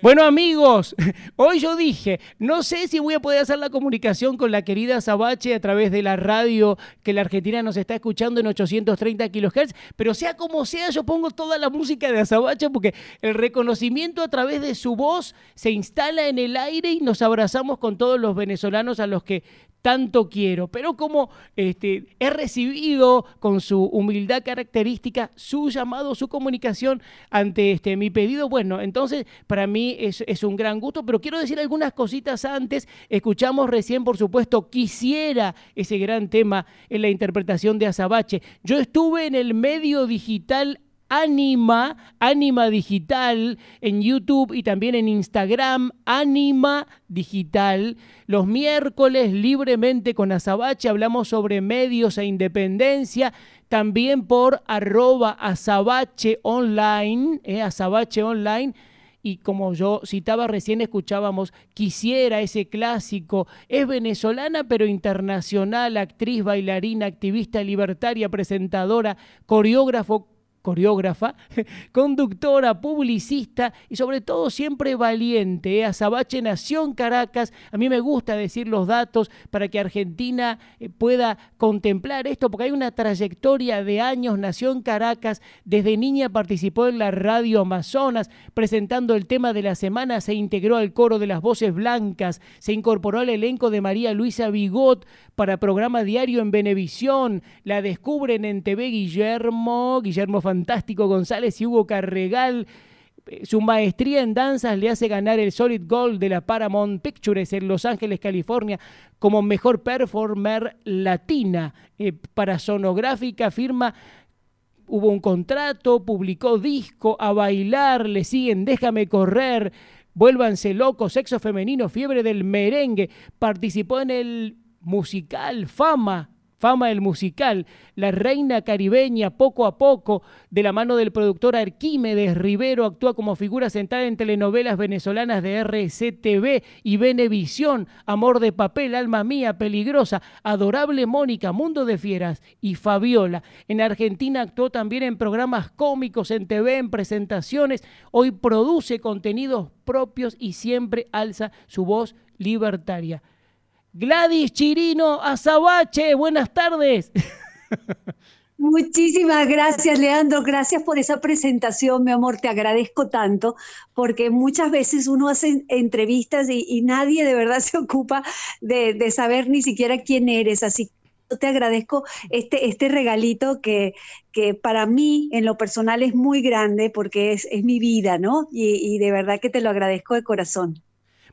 Bueno amigos, hoy yo dije, no sé si voy a poder hacer la comunicación con la querida Sabache a través de la radio que la Argentina nos está escuchando en 830 kHz, pero sea como sea, yo pongo toda la música de Azabache porque el reconocimiento a través de su voz se instala en el aire y nos abrazamos con todos los venezolanos a los que tanto quiero, pero como este, he recibido con su humildad característica su llamado, su comunicación ante este, mi pedido, bueno, entonces para mí es, es un gran gusto, pero quiero decir algunas cositas antes. Escuchamos recién, por supuesto, quisiera ese gran tema en la interpretación de Azabache. Yo estuve en el medio digital Anima, Anima Digital en YouTube y también en Instagram, Anima Digital. Los miércoles libremente con Azabache hablamos sobre medios e independencia, también por arroba Azabache Online, eh, Azabache Online. Y como yo citaba recién, escuchábamos Quisiera, ese clásico. Es venezolana, pero internacional, actriz, bailarina, activista libertaria, presentadora, coreógrafo, coreógrafa, conductora, publicista y sobre todo siempre valiente. ¿eh? Azabache nació en Caracas. A mí me gusta decir los datos para que Argentina eh, pueda contemplar esto, porque hay una trayectoria de años. Nació en Caracas, desde niña participó en la radio Amazonas, presentando el tema de la semana, se integró al coro de las voces blancas, se incorporó al elenco de María Luisa Bigot para programa diario en Benevisión. La descubren en TV Guillermo, Guillermo Fantástico fantástico González y Hugo Carregal. Eh, su maestría en danzas le hace ganar el Solid Gold de la Paramount Pictures en Los Ángeles, California, como mejor performer latina. Eh, para Sonográfica firma hubo un contrato, publicó disco, a bailar, le siguen, déjame correr, vuélvanse locos, sexo femenino, fiebre del merengue, participó en el musical Fama Fama del musical, La Reina Caribeña, poco a poco, de la mano del productor Arquímedes Rivero, actúa como figura sentada en telenovelas venezolanas de RCTV y Venevisión, Amor de Papel, Alma Mía, Peligrosa, Adorable Mónica, Mundo de Fieras y Fabiola. En Argentina actuó también en programas cómicos, en TV, en presentaciones. Hoy produce contenidos propios y siempre alza su voz libertaria. Gladys Chirino Azabache, buenas tardes. Muchísimas gracias, Leandro. Gracias por esa presentación, mi amor. Te agradezco tanto, porque muchas veces uno hace entrevistas y, nadie de verdad se ocupa de, saber ni siquiera quién eres. Así que te agradezco este, este regalito que, para mí en lo personal es muy grande porque es, es mi vida, ¿no? y de verdad que te lo agradezco de corazón.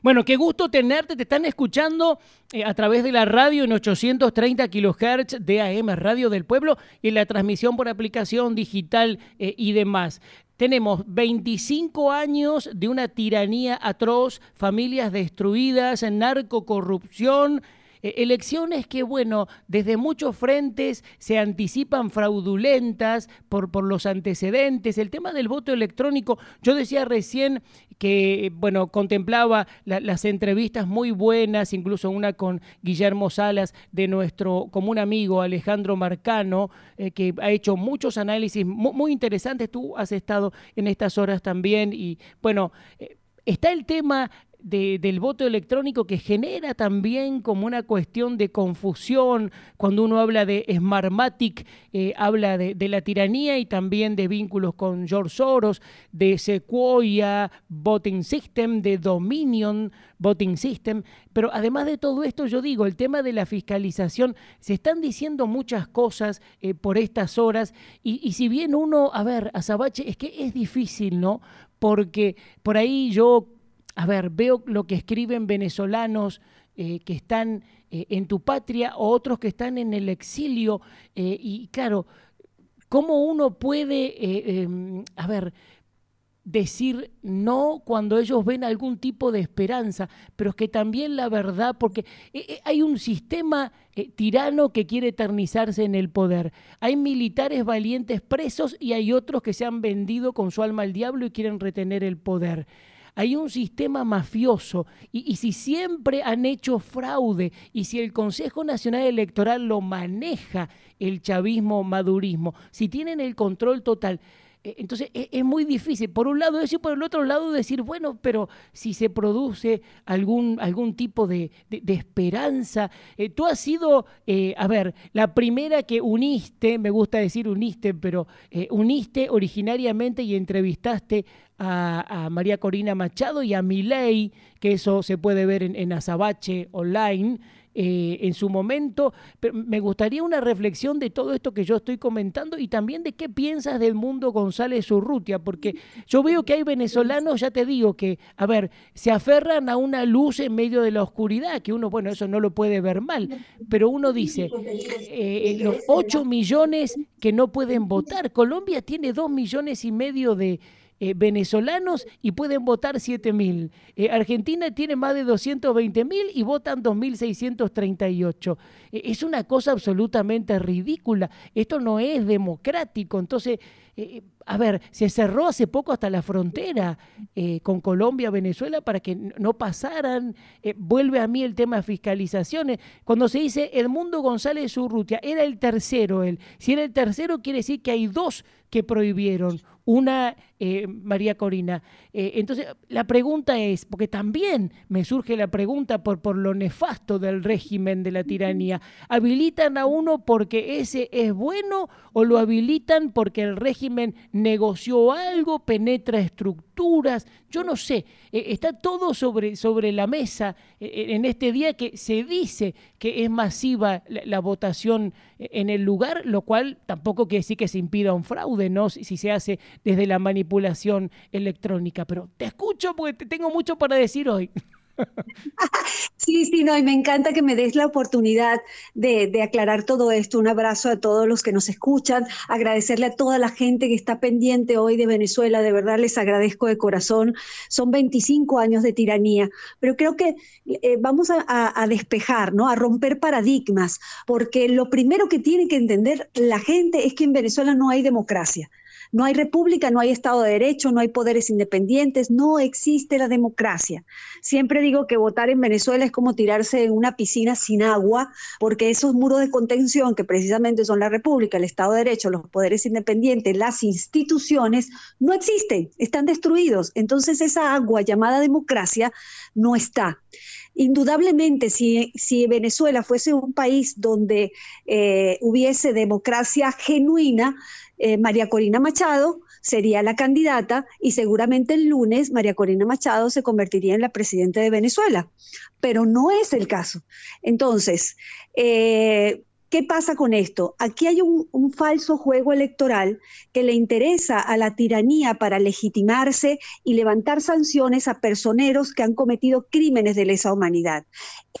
Bueno, qué gusto tenerte. Te están escuchando eh, a través de la radio en 830 kHz de AM Radio del Pueblo y en la transmisión por aplicación digital eh, y demás. Tenemos 25 años de una tiranía atroz, familias destruidas, narcocorrupción. Eh, elecciones que, bueno, desde muchos frentes se anticipan fraudulentas por, por los antecedentes. El tema del voto electrónico, yo decía recién que, bueno, contemplaba las entrevistas muy buenas, incluso una con Guillermo Salas de nuestro común amigo Alejandro Marcano, eh, que ha hecho muchos análisis muy, interesantes. Tú has estado en estas horas también y, bueno... Eh, está el tema del voto electrónico que genera también como una cuestión de confusión. Cuando uno habla de Smartmatic, eh, habla de, la tiranía y también de vínculos con George Soros, de Sequoia Voting System, de Dominion Voting System. Pero además de todo esto, yo digo, el tema de la fiscalización, se están diciendo muchas cosas eh, por estas horas y, y si bien uno, a ver, Azabache, es que es difícil, ¿no? porque por ahí yo a ver, veo lo que escriben venezolanos eh, que están eh, en tu patria o otros que están en el exilio. Eh, y claro, ¿cómo uno puede, em, a ver, decir no cuando ellos ven algún tipo de esperanza, pero es que también la verdad, porque hay un sistema tirano que quiere eternizarse en el poder, hay militares valientes presos y hay otros que se han vendido con su alma al diablo y quieren retener el poder hay un sistema mafioso y, si siempre han hecho fraude y si el Consejo Nacional Electoral lo maneja el chavismo madurismo, si tienen el control total, eh, entonces e, es, muy difícil, por un lado eso y por el otro lado decir, bueno, pero si se produce algún, algún tipo de, esperanza, eh, tú has sido, eh, a ver, la primera que uniste, me gusta decir uniste, pero uniste originariamente y entrevistaste a, María Corina Machado y a Milei, que eso se puede ver en Azabache Online, eh, en su momento. Pero me gustaría una reflexión de todo esto que yo estoy comentando y también de qué piensas del mundo González Urrutia, porque yo veo que hay venezolanos, ya te digo, que, a ver, se aferran a una luz en medio de la oscuridad, que uno, bueno, eso no lo puede ver mal, pero uno dice, eh, eh, los 8 millones que no pueden votar, Colombia tiene 2 millones y medio de eh, venezolanos y pueden votar 7.000. mil eh, Argentina tiene más de 220.000 y votan 2.638. Eh, es una cosa absolutamente ridícula. Esto no es democrático. Entonces, a ver, se cerró hace poco hasta la frontera con Colombia, Venezuela, para que no pasaran. vuelve a mí el tema de fiscalizaciones. Cuando se dice Edmundo González Urrutia, era el tercero él. Si era el tercero, quiere decir que hay dos que prohibieron. Una eh, María Corina. Eh, entonces, la pregunta es, porque también me surge la pregunta por, por lo nefasto del régimen de la tiranía, ¿habilitan a uno porque ese es bueno o lo habilitan porque el régimen negoció algo, penetra estructuras? Yo no sé, eh, está todo sobre, sobre la mesa en este día que se dice que es masiva la, votación en el lugar, lo cual tampoco quiere decir que se impida un fraude, ¿no? si se hace desde la manipulación electrónica, pero te escucho porque tengo mucho para decir hoy. Sí, sí, no, y me encanta que me des la oportunidad de, aclarar todo esto. Un abrazo a todos los que nos escuchan, agradecerle a toda la gente que está pendiente hoy de Venezuela, de verdad les agradezco de corazón. Son 25 años de tiranía, pero creo que eh, vamos a, despejar, ¿no? a romper paradigmas, porque lo primero que tiene que entender la gente es que en Venezuela no hay democracia. No hay república, no hay Estado de Derecho, no hay poderes independientes, no existe la democracia. Siempre digo que votar en Venezuela es como tirarse en una piscina sin agua, porque esos muros de contención que precisamente son la república, el Estado de Derecho, los poderes independientes, las instituciones, no existen, están destruidos. Entonces esa agua llamada democracia no está. Indudablemente, si, Venezuela fuese un país donde eh, hubiese democracia genuina, eh, María Corina Machado sería la candidata y seguramente el lunes María Corina Machado se convertiría en la presidenta de Venezuela, pero no es el caso. Entonces, eh, ¿Qué pasa con esto? Aquí hay un, falso juego electoral que le interesa a la tiranía para legitimarse y levantar sanciones a personeros que han cometido crímenes de lesa humanidad.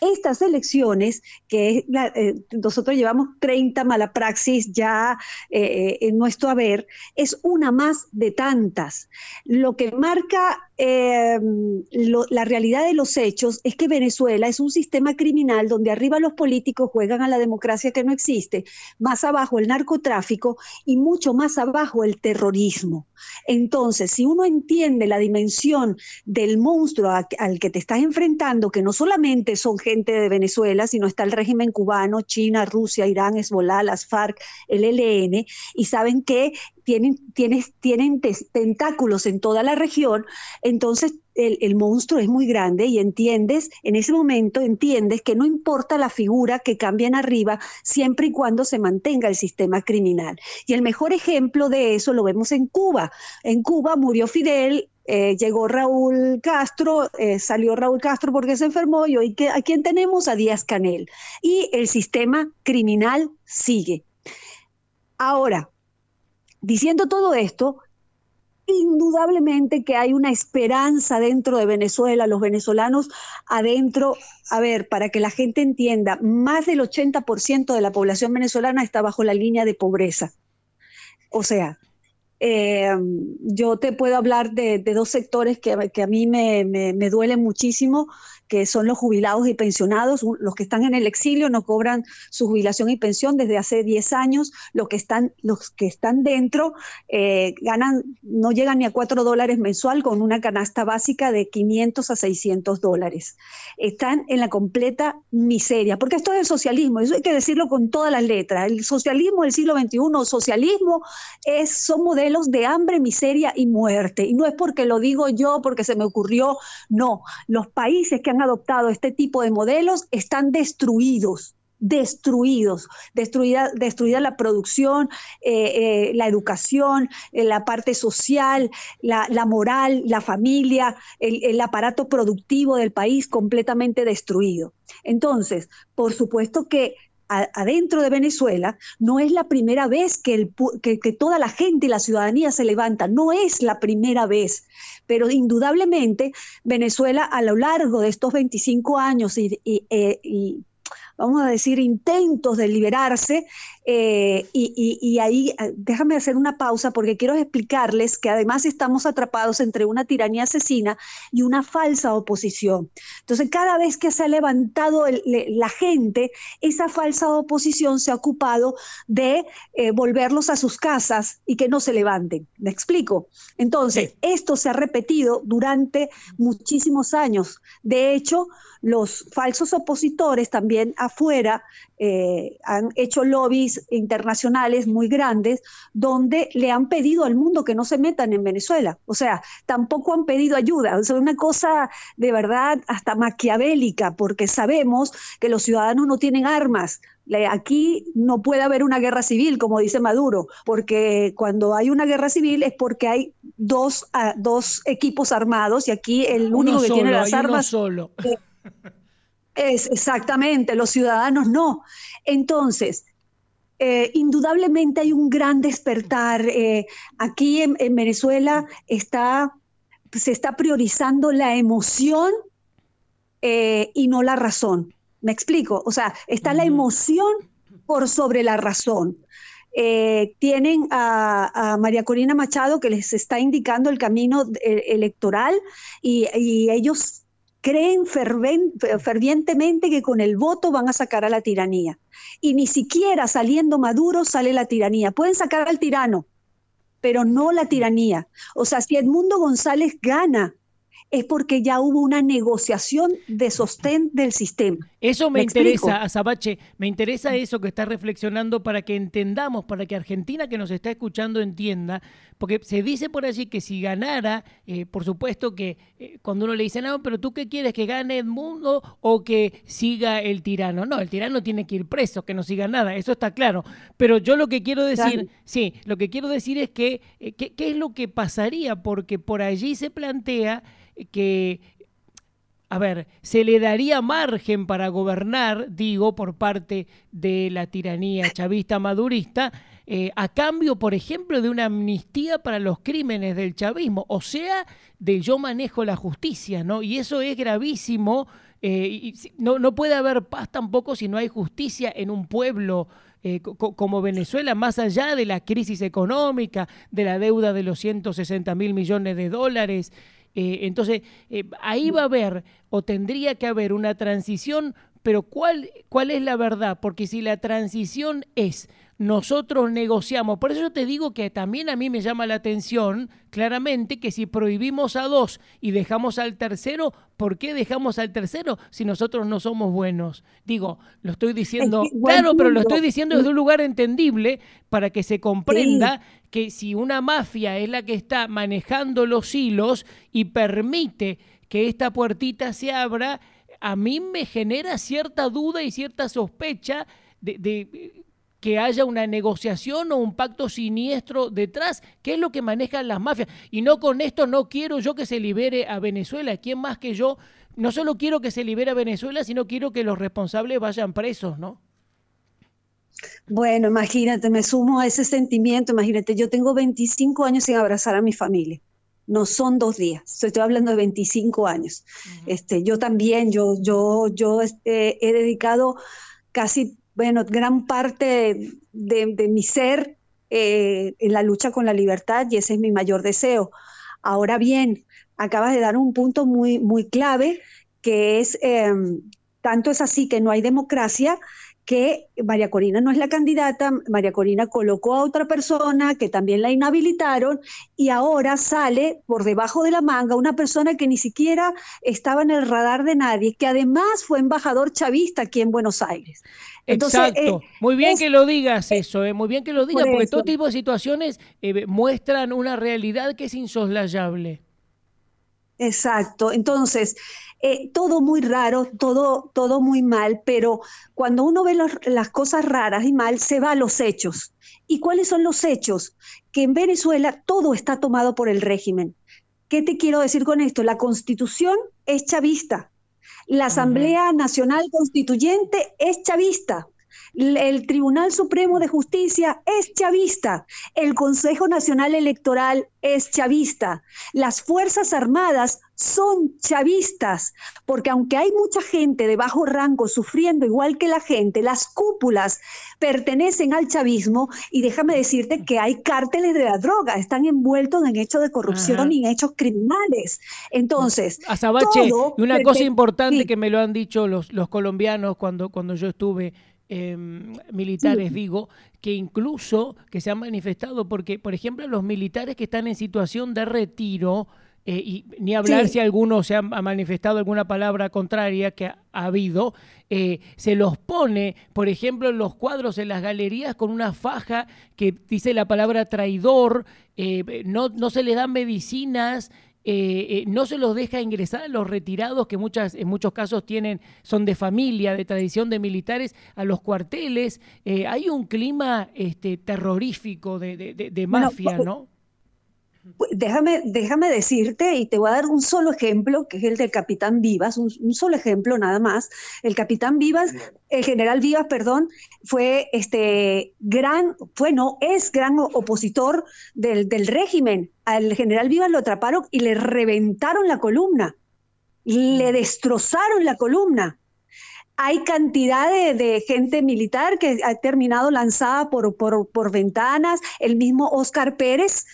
Estas elecciones, que eh, nosotros llevamos 30 malapraxis ya eh, eh, en nuestro haber, es una más de tantas. Lo que marca em, la realidad de los hechos es que Venezuela es un sistema criminal donde arriba los políticos juegan a la democracia que no existe, más abajo el narcotráfico y mucho más abajo el terrorismo. Entonces, si uno entiende la dimensión del monstruo al que te estás enfrentando, que no solamente son gente de Venezuela, sino está el régimen cubano, China, Rusia, Irán, Hezbollah, las FARC, el ELN, y saben que tienen, tienes, tienen tentáculos en toda la región, entonces el, monstruo es muy grande y entiendes, en ese momento entiendes que no importa la figura que cambien arriba, siempre y cuando se mantenga el sistema criminal. Y el mejor ejemplo de eso lo vemos en Cuba. En Cuba murió Fidel. Eh, llegó Raúl Castro, eh, salió Raúl Castro porque se enfermó y hoy a quién tenemos a Díaz Canel. Y el sistema criminal sigue. Ahora, diciendo todo esto, indudablemente que hay una esperanza dentro de Venezuela, los venezolanos adentro, a ver, para que la gente entienda, más del 80% de la población venezolana está bajo la línea de pobreza. O sea, eh, yo te puedo hablar de, dos sectores que, a mí me, duelen muchísimo, que son los jubilados y pensionados, los que están en el exilio no cobran su jubilación y pensión desde hace 10 años, los que están, los que están dentro eh, ganan, no llegan ni a 4 dólares mensual con una canasta básica de 500 a 600 dólares. Están en la completa miseria, porque esto es el socialismo, eso hay que decirlo con todas las letras, el socialismo del siglo XXI, socialismo es, son modelos de hambre, miseria y muerte. Y no es porque lo digo yo, porque se me ocurrió, no. Los países que han adoptado este tipo de modelos están destruidos destruidos, destruida, la producción, eh, eh, la educación, eh, la parte social, la, moral, la familia, el, aparato productivo del país completamente destruido. Entonces, por supuesto que adentro de Venezuela, no es la primera vez que, que, toda la gente y la ciudadanía se levanta, no es la primera vez, pero indudablemente Venezuela a lo largo de estos 25 años y eh, vamos a decir, intentos de liberarse. Eh, y, ahí, eh, déjame hacer una pausa porque quiero explicarles que además estamos atrapados entre una tiranía asesina y una falsa oposición. Entonces, cada vez que se ha levantado la gente, esa falsa oposición se ha ocupado de eh, volverlos a sus casas y que no se levanten. ¿Me explico? Entonces, esto se ha repetido durante muchísimos años. De hecho, los falsos opositores también afuera eh, han hecho lobbies internacionales muy grandes donde le han pedido al mundo que no se metan en Venezuela. O sea, tampoco han pedido ayuda. Es una cosa de verdad hasta maquiavélica porque sabemos que los ciudadanos no tienen armas, Aquí no puede haber una guerra civil, como dice Maduro, porque cuando hay una guerra civil es porque hay dos, ah, equipos armados y aquí el único que tiene las armas. solo. Es exactamente, los ciudadanos no. Entonces, eh, indudablemente hay un gran despertar. Eh, aquí en, Venezuela está, se está priorizando la emoción eh, y no la razón. ¿Me explico? O sea, está la emoción por sobre la razón. tienen a, María Corina Machado que les está indicando el camino electoral y, ellos creen fervientemente que con el voto van a sacar a la tiranía. Y ni siquiera saliendo Maduro sale la tiranía. Pueden sacar al tirano, pero no la tiranía. O sea, si Edmundo González gana, es porque ya hubo una negociación de sostén del sistema. Eso me, interesa, Azabache, me interesa eso que está reflexionando para que entendamos, para que Argentina que nos está escuchando entienda, porque se dice por allí que si ganara, eh, por supuesto que eh, cuando uno le dice, no, pero tú qué quieres, que gane el mundo o que siga el tirano. No, el tirano tiene que ir preso, que no siga nada, eso está claro. Pero yo lo que quiero decir, sí, lo que quiero decir es eh, que, ¿qué es lo que pasaría? Porque por allí se plantea que a ver, se le daría margen para gobernar, digo, por parte de la tiranía chavista madurista, eh, a cambio, por ejemplo, de una amnistía para los crímenes del chavismo, o sea, de yo manejo la justicia, ¿no? Y eso es gravísimo. Eh, y no, puede haber paz tampoco si no hay justicia en un pueblo. Eh, como Venezuela, más allá de la crisis económica, de la deuda de los 160 mil millones de dólares, eh, entonces, eh, ahí va a haber o tendría que haber una transición, pero ¿cuál, ¿cuál es la verdad? Porque si la transición es nosotros negociamos. Por eso yo te digo que también a mí me llama la atención claramente que si prohibimos a dos y dejamos al tercero, ¿por qué dejamos al tercero si nosotros no somos buenos? Digo, lo estoy diciendo, claro, pero lo estoy diciendo desde un lugar entendible para que se comprenda que si una mafia es la que está manejando los hilos y permite que esta puertita se abra, a mí me genera cierta duda y cierta sospecha de que haya una negociación o un pacto siniestro detrás, que es lo que manejan las mafias. Y no con esto no quiero yo que se libere a Venezuela, ¿quién más que yo? No solo quiero que se libere a Venezuela, sino quiero que los responsables vayan presos, ¿no? Bueno, imagínate, me sumo a ese sentimiento, imagínate, yo tengo 25 años sin abrazar a mi familia no son dos días, estoy hablando de 25 años. este, yo también, yo, yo, yo este, he dedicado casi bueno, gran parte de, mi ser eh, en la lucha con la libertad y ese es mi mayor deseo. Ahora bien, acabas de dar un punto muy, muy clave que es, em, tanto es así que no hay democracia que María Corina no es la candidata, María Corina colocó a otra persona que también la inhabilitaron y ahora sale por debajo de la manga una persona que ni siquiera estaba en el radar de nadie, que además fue embajador chavista aquí en Buenos Aires. Entonces, eh, Exacto. muy bien que lo digas eh, eso, eh, muy bien que lo digas, porque todo tipo de situaciones eh, muestran una realidad que es insoslayable. Exacto. Entonces, eh, todo muy raro, todo, todo muy mal, pero cuando uno ve las cosas raras y mal, se va a los hechos. ¿Y cuáles son los hechos? Que en Venezuela todo está tomado por el régimen. ¿Qué te quiero decir con esto? La constitución es chavista. La Asamblea Nacional Constituyente es chavista. El Tribunal Supremo de Justicia es chavista, el Consejo Nacional Electoral es chavista, las Fuerzas Armadas son chavistas, porque aunque hay mucha gente de bajo rango sufriendo igual que la gente, las cúpulas pertenecen al chavismo y déjame decirte que hay cárteles de la droga, están envueltos en hechos de corrupción y en hechos criminales. Entonces, Azabache, una cosa importante que me lo han dicho los, los colombianos cuando, cuando yo estuve Em, militares, digo, que incluso que se han manifestado, porque, por ejemplo, los militares que están en situación de retiro, eh, y ni hablar si alguno se ha, manifestado alguna palabra contraria que ha, habido, eh, se los pone, por ejemplo, en los cuadros, en las galerías, con una faja que dice la palabra traidor, eh, no, no se les dan medicinas eh, eh, no se los deja ingresar a los retirados que muchas, en muchos casos tienen, son de familia, de tradición de militares, a los cuarteles. Eh, hay un clima este, terrorífico de, mafia, ¿no? Pues, déjame, déjame decirte, y te voy a dar un solo ejemplo, que es el del capitán Vivas, un, solo ejemplo nada más. El capitán Vivas, el general Vivas, perdón, fue este gran, bueno, es gran opositor del, del régimen. Al general Vivas lo atraparon y le reventaron la columna, le mm. destrozaron la columna hay cantidad de, gente militar que ha terminado lanzada por, ventanas, el mismo Oscar Pérez,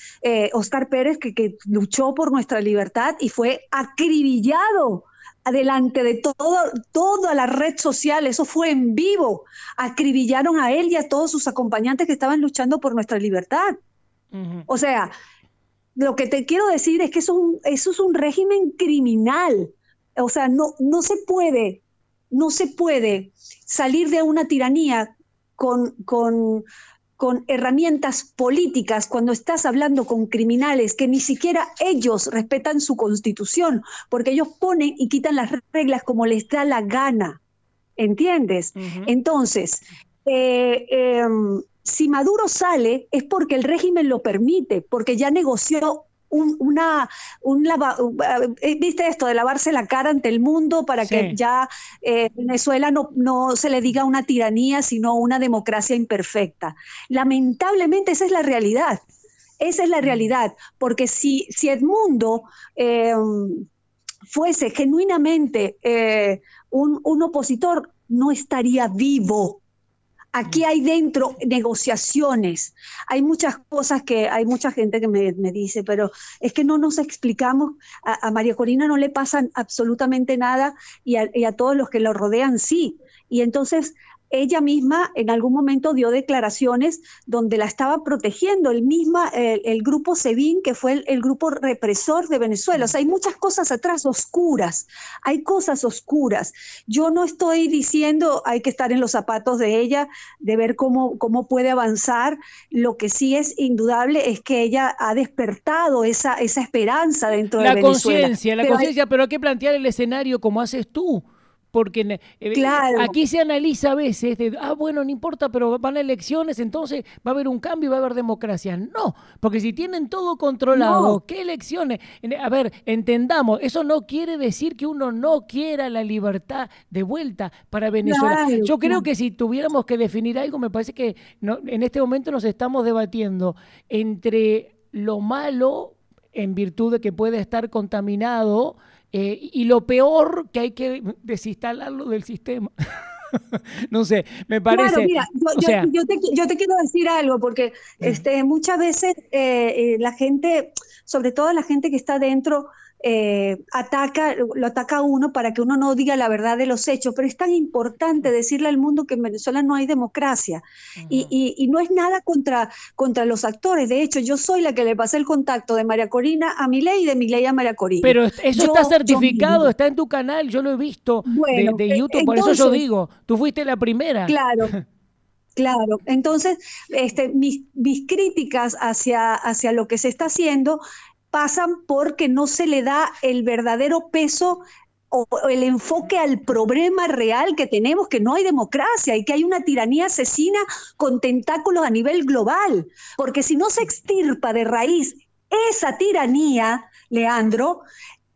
Oscar eh, Pérez que, luchó por nuestra libertad y fue acribillado delante de todo, toda la red social, eso fue en vivo, acribillaron a él y a todos sus acompañantes que estaban luchando por nuestra libertad. O sea, lo que te quiero decir es que eso, es un régimen criminal. O sea, no se puede no se puede salir de una tiranía con, herramientas políticas cuando estás hablando con criminales que ni siquiera ellos respetan su constitución, porque ellos ponen y quitan las reglas como les da la gana. ¿Entiendes? Entonces, eh, em, si Maduro sale es porque el régimen lo permite, porque ya negoció una, un eh, eh, viste esto de lavarse la cara ante el mundo para que ya eh, Venezuela no, no se le diga una tiranía, sino una democracia imperfecta. Lamentablemente esa es la realidad. Esa es la mm. realidad, porque si, si Edmundo em, fuese genuinamente un, un opositor, no estaría vivo Aquí mm. hay dentro negociaciones. Hay muchas cosas que hay mucha gente que me, dice, pero es que no nos explicamos. A, María Corina no le pasa absolutamente nada y a, y a, todos los que lo rodean sí. Y entonces ella misma en algún momento dio declaraciones donde la estaba protegiendo el misma el, grupo SEBIN que fue el, grupo represor de Venezuela. O sea, hay muchas cosas atrás oscuras, hay cosas oscuras. Yo no estoy diciendo hay que estar en los zapatos de ella, de ver cómo, cómo puede avanzar. Lo que sí es indudable es que ella ha despertado esa, esa esperanza dentro de Venezuela. La conciencia, la conciencia, pero hay que plantear el escenario como haces tú. Porque eh, eh, aquí se analiza a veces, ah, bueno, no importa, pero van a elecciones, entonces va a haber un cambio y va a haber democracia. No, porque si tienen todo controlado, ¿qué elecciones? A ver, entendamos, eso no quiere decir que uno no quiera la libertad de vuelta para Venezuela. Yo creo que si tuviéramos que definir algo, me parece que no, en este momento nos estamos debatiendo entre lo malo en virtud de que puede estar contaminado eh, y lo peor que hay que desinstalarlo del sistema. no sé, me parece. Claro, mira, yo, te, quiero decir algo, porque este, muchas veces eh, eh, la gente, sobre todo la gente que está dentro eh, ataca, lo ataca uno para que uno no diga la verdad de los hechos, pero es tan importante decirle al mundo que en Venezuela no hay democracia y, no es nada contra, contra los actores. De hecho, yo soy la que le pasé el contacto de María Corina a ley y de mi ley a María Corina. Pero eso está certificado, está en tu canal, yo lo he visto de, eh, YouTube, por eso yo digo, tú fuiste la primera. Claro. Claro, entonces este, mis, mis, críticas hacia, hacia lo que se está haciendo pasan porque no se le da el verdadero peso o el enfoque al problema real que tenemos, que no hay democracia y que hay una tiranía asesina con tentáculos a nivel global. Porque si no se extirpa de raíz esa tiranía, Leandro,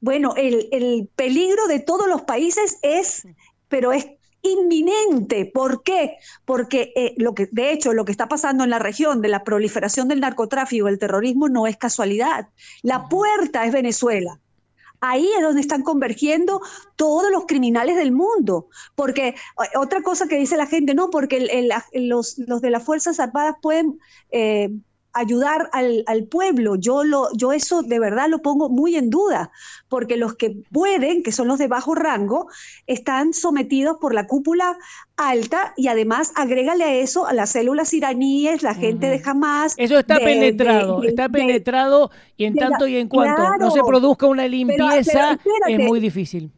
bueno, el, el peligro de todos los países es, pero es inminente. ¿Por qué? Porque eh, lo que, de hecho, lo que está pasando en la región de la proliferación del narcotráfico, el terrorismo, no es casualidad. La puerta es Venezuela. Ahí es donde están convergiendo todos los criminales del mundo. Porque eh, otra cosa que dice la gente, no, porque los, de las Fuerzas Armadas pueden eh, ayudar al, al, pueblo. Yo, lo, yo eso de verdad lo pongo muy en duda, porque los que pueden, que son los de bajo rango, están sometidos por la cúpula alta y además agrégale a eso a las células iraníes, la gente de jamás. Eso está penetrado, está penetrado y en tanto y en cuanto no se produzca una limpieza es muy difícil.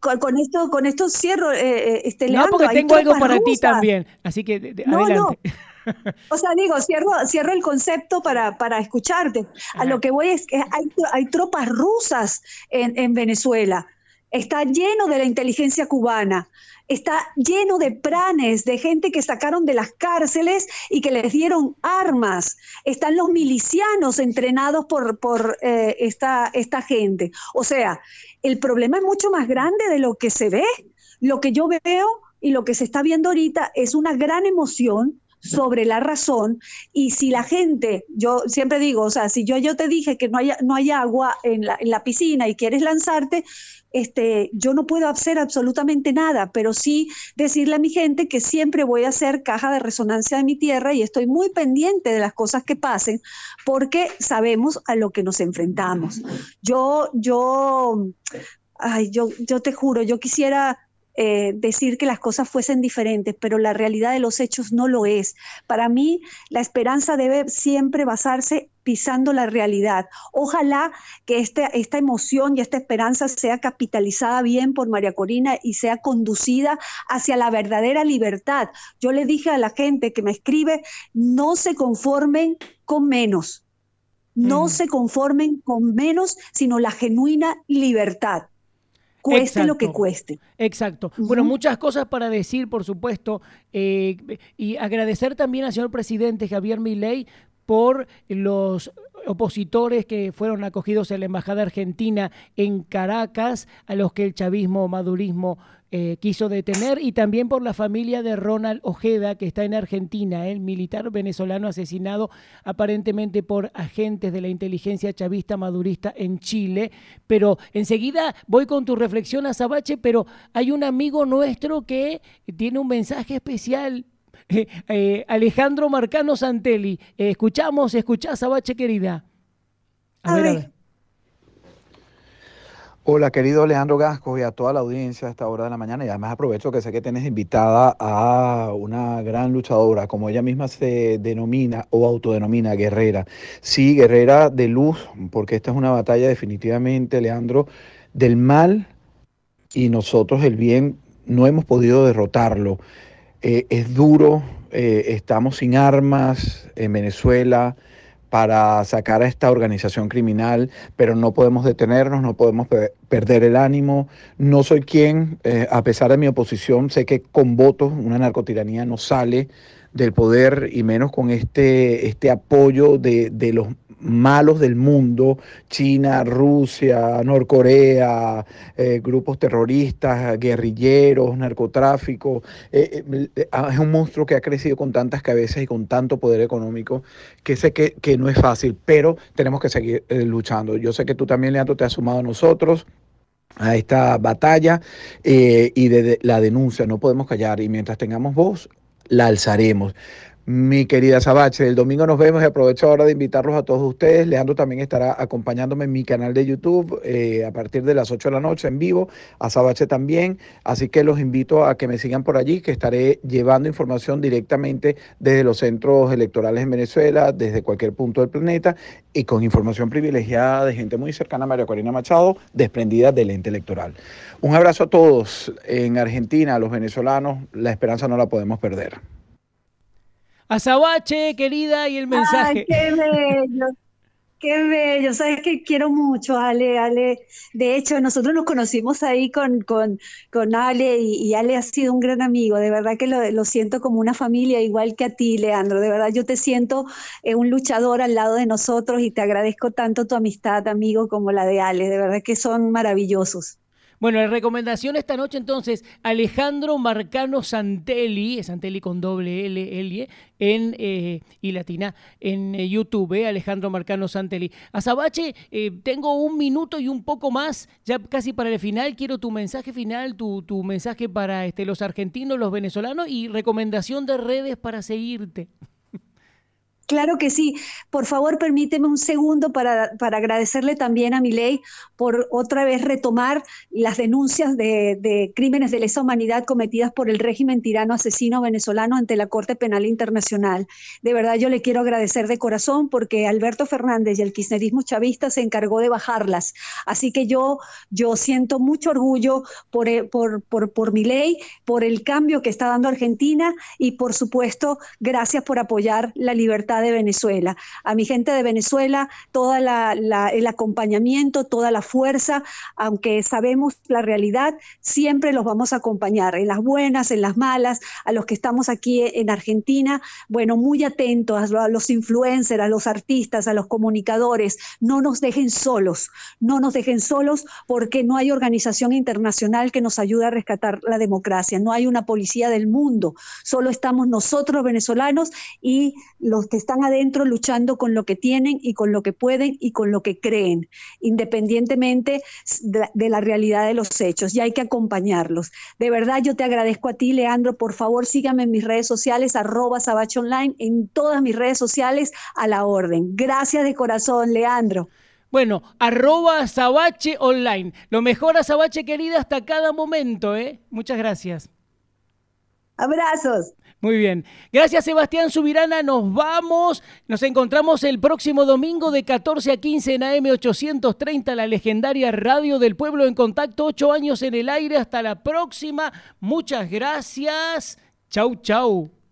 Con, esto con esto cierro eh, eh este No, porque tengo algo para ti también, así que adelante. O sea, digo, cierro, cierro el concepto para, para escucharte. A lo que voy es que hay, tropas rusas en, Venezuela. Está lleno de la inteligencia cubana está lleno de pranes, de gente que sacaron de las cárceles y que les dieron armas. Están los milicianos entrenados por, por eh, esta, esta gente. O sea, el problema es mucho más grande de lo que se ve. Lo que yo veo y lo que se está viendo ahorita es una gran emoción sobre la razón y si la gente, yo siempre digo, o sea, si yo, yo te dije que no hay, no hay agua en la, piscina y quieres lanzarte, este, yo no puedo hacer absolutamente nada, pero sí decirle a mi gente que siempre voy a hacer caja de resonancia de mi tierra y estoy muy pendiente de las cosas que pasen porque sabemos a lo que nos enfrentamos. Yo, yo, ay, yo, yo te juro, yo quisiera eh, decir que las cosas fuesen diferentes, pero la realidad de los hechos no lo es. Para mí, la esperanza debe siempre basarse pisando la realidad. Ojalá que este, esta emoción y esta esperanza sea capitalizada bien por María Corina y sea conducida hacia la verdadera libertad. Yo le dije a la gente que me escribe, no se conformen con menos, no mm. se conformen con menos, sino la genuina libertad cueste lo que cueste. Exacto. Bueno, muchas cosas para decir, por supuesto, eh, y agradecer también al señor presidente Javier Milei por los opositores que fueron acogidos en la Embajada Argentina en Caracas, a los que el chavismo madurismo eh, quiso detener, y también por la familia de Ronald Ojeda, que está en Argentina, el militar venezolano asesinado aparentemente por agentes de la inteligencia chavista madurista en Chile. Pero enseguida voy con tu reflexión, Azabache, pero hay un amigo nuestro que tiene un mensaje especial Eh, Alejandro Marcano Santelli, eh, escuchamos, escuchás a querida. A ver, Hola, querido Leandro Gasco y a toda la audiencia a esta hora de la mañana. Y además aprovecho que sé que tenés invitada a una gran luchadora, como ella misma se denomina o autodenomina guerrera. Sí, guerrera de luz, porque esta es una batalla definitivamente, Leandro, del mal y nosotros el bien no hemos podido derrotarlo. Eh, es duro, eh, estamos sin armas en Venezuela para sacar a esta organización criminal, pero no podemos detenernos, no podemos perder el ánimo. No soy quien, eh, a pesar de mi oposición, sé que con votos una narcotiranía no sale del poder y menos con este, este apoyo de los malos del mundo, China, Rusia, Norcorea, eh, grupos terroristas, guerrilleros, narcotráfico, eh, eh, ah, es un monstruo que ha crecido con tantas cabezas y con tanto poder económico que sé que, no es fácil, pero tenemos que seguir luchando. Yo sé que tú también, Leandro, te has sumado a nosotros a esta batalla y de la denuncia, no podemos callar y mientras tengamos voz, la alzaremos. Mi querida Sabache, el domingo nos vemos y aprovecho ahora de invitarlos a todos ustedes. Leandro también estará acompañándome en mi canal de YouTube eh, a partir de las 8 de la noche en vivo, a Sabache también. Así que los invito a que me sigan por allí, que estaré llevando información directamente desde los centros electorales en Venezuela, desde cualquier punto del planeta y con información privilegiada de gente muy cercana a María Corina Machado, desprendida del ente electoral. Un abrazo a todos en Argentina, a los venezolanos. La esperanza no la podemos perder. Azabache, querida, y el mensaje. qué bello. Qué bello, sabes que quiero mucho Ale, Ale. De hecho, nosotros nos conocimos ahí con, con, Ale y, Ale ha sido un gran amigo. De verdad que lo, siento como una familia, igual que a ti, Leandro. De verdad, yo te siento eh, un luchador al lado de nosotros y te agradezco tanto tu amistad, amigo, como la de Ale. De verdad que son maravillosos. Bueno, la recomendación esta noche entonces, Alejandro Marcano Santelli, Santelli con doble L, L, e, en, eh, y latina, en eh, YouTube, eh, Alejandro Marcano Santelli. Azabache, eh, tengo un minuto y un poco más, ya casi para el final, quiero tu mensaje final, tu, tu mensaje para este, los argentinos, los venezolanos y recomendación de redes para seguirte. Claro que sí. Por favor, permíteme un segundo para, agradecerle también a mi ley por otra vez retomar las denuncias de, crímenes de lesa humanidad cometidas por el régimen tirano asesino venezolano ante la Corte Penal Internacional. De verdad, yo le quiero agradecer de corazón porque Alberto Fernández y el kirchnerismo chavista se encargó de bajarlas. Así que yo, yo siento mucho orgullo por, eh, por, ley, por el cambio que está dando Argentina y, por supuesto, gracias por apoyar la libertad de Venezuela. A mi gente de Venezuela, todo el acompañamiento, toda la fuerza, aunque sabemos la realidad, siempre los vamos a acompañar, en las buenas, en las malas, a los que estamos aquí en Argentina, bueno, muy atentos a los influencers, a los artistas, a los comunicadores, no nos dejen solos, no nos dejen solos porque no hay organización internacional que nos ayude a rescatar la democracia, no hay una policía del mundo, solo estamos nosotros venezolanos y los que están adentro luchando con lo que tienen y con lo que pueden y con lo que creen, independientemente de, la realidad de los hechos. Y hay que acompañarlos. De verdad, yo te agradezco a ti, Leandro. Por favor, sígame en mis redes sociales, arroba Online, en todas mis redes sociales a la orden. Gracias de corazón, Leandro. Bueno, arroba Sabache Online. Lo mejor a Sabache querida hasta cada momento, ¿eh? Muchas gracias. Abrazos. Muy bien. Gracias Sebastián Subirana, nos vamos. Nos encontramos el próximo domingo de 14 a 15 en AM830, la legendaria radio del pueblo en contacto, ocho años en el aire. Hasta la próxima. Muchas gracias. Chau, chau.